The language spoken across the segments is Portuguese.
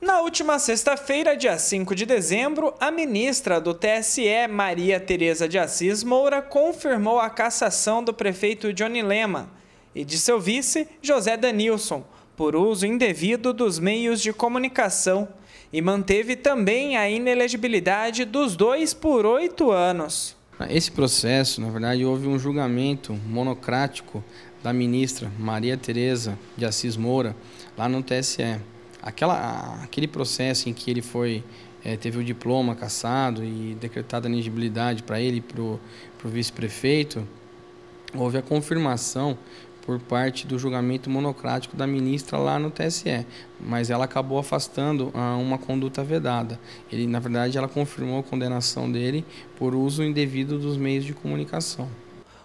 Na última sexta-feira, dia 5 de dezembro, a ministra do TSE, Maria Tereza de Assis Moura, confirmou a cassação do prefeito Johnny Lema e de seu vice, José Danilson, por uso indevido dos meios de comunicação e manteve também a inelegibilidade dos dois por oito anos. Esse processo, na verdade, houve um julgamento monocrático da ministra Maria Tereza de Assis Moura lá no TSE aquela, aquele processo em que ele foi é, teve o diploma cassado e decretada a elegibilidade para ele para o vice-prefeito, houve a confirmação por parte do julgamento monocrático da ministra lá no TSE, mas ela acabou afastando ah, uma conduta vedada. Ele, na verdade, ela confirmou a condenação dele por uso indevido dos meios de comunicação.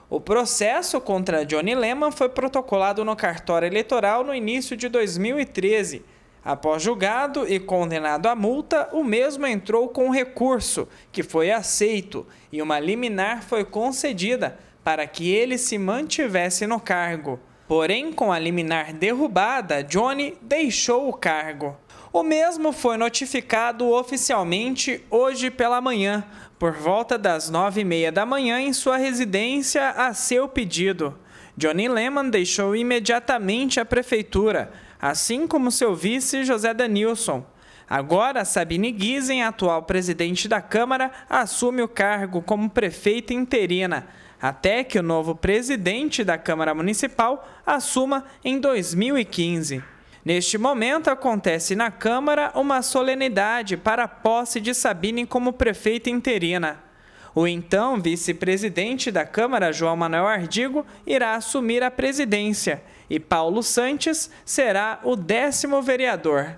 O processo contra Johnny Lehman foi protocolado no cartório eleitoral no início de 2013. Após julgado e condenado à multa, o mesmo entrou com recurso, que foi aceito, e uma liminar foi concedida para que ele se mantivesse no cargo. Porém, com a liminar derrubada, Johnny deixou o cargo. O mesmo foi notificado oficialmente hoje pela manhã, por volta das nove e meia da manhã, em sua residência, a seu pedido. Johnny Lehmann deixou imediatamente a prefeitura, assim como seu vice José Danilson. Agora, Sabine Giesen, atual presidente da Câmara, assume o cargo como prefeita interina, até que o novo presidente da Câmara Municipal assuma em 2015. Neste momento, acontece na Câmara uma solenidade para a posse de Sabine como prefeita interina. O então vice-presidente da Câmara, João Manuel Ardigo, irá assumir a presidência e Paulo Sanches será o décimo vereador.